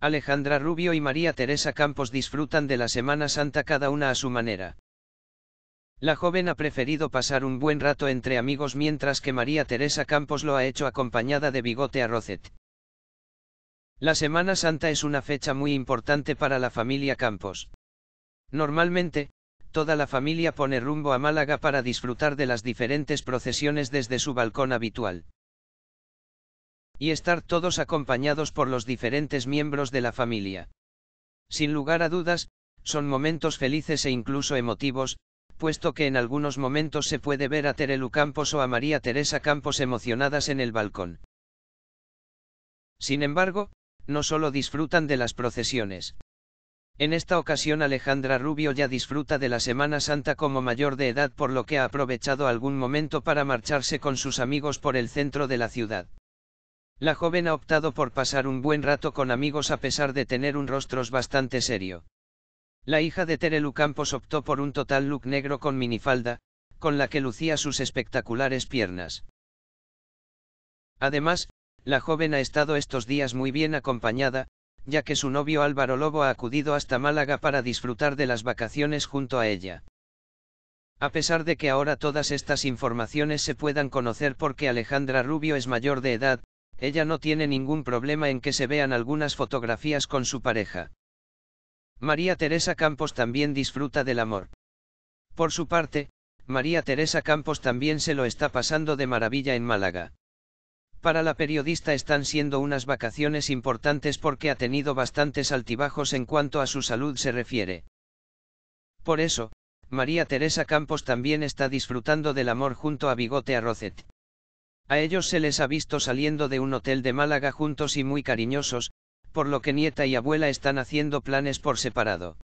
Alejandra Rubio y María Teresa Campos disfrutan de la Semana Santa cada una a su manera. La joven ha preferido pasar un buen rato entre amigos mientras que María Teresa Campos lo ha hecho acompañada de Bigote a roset. La Semana Santa es una fecha muy importante para la familia Campos. Normalmente, toda la familia pone rumbo a Málaga para disfrutar de las diferentes procesiones desde su balcón habitual y estar todos acompañados por los diferentes miembros de la familia. Sin lugar a dudas, son momentos felices e incluso emotivos, puesto que en algunos momentos se puede ver a Terelu Campos o a María Teresa Campos emocionadas en el balcón. Sin embargo, no solo disfrutan de las procesiones. En esta ocasión Alejandra Rubio ya disfruta de la Semana Santa como mayor de edad por lo que ha aprovechado algún momento para marcharse con sus amigos por el centro de la ciudad. La joven ha optado por pasar un buen rato con amigos a pesar de tener un rostro bastante serio. La hija de Terelu Campos optó por un total look negro con minifalda, con la que lucía sus espectaculares piernas. Además, la joven ha estado estos días muy bien acompañada, ya que su novio Álvaro Lobo ha acudido hasta Málaga para disfrutar de las vacaciones junto a ella. A pesar de que ahora todas estas informaciones se puedan conocer porque Alejandra Rubio es mayor de edad, ella no tiene ningún problema en que se vean algunas fotografías con su pareja. María Teresa Campos también disfruta del amor. Por su parte, María Teresa Campos también se lo está pasando de maravilla en Málaga. Para la periodista están siendo unas vacaciones importantes porque ha tenido bastantes altibajos en cuanto a su salud se refiere. Por eso, María Teresa Campos también está disfrutando del amor junto a Bigote Arrocet. A ellos se les ha visto saliendo de un hotel de Málaga juntos y muy cariñosos, por lo que nieta y abuela están haciendo planes por separado.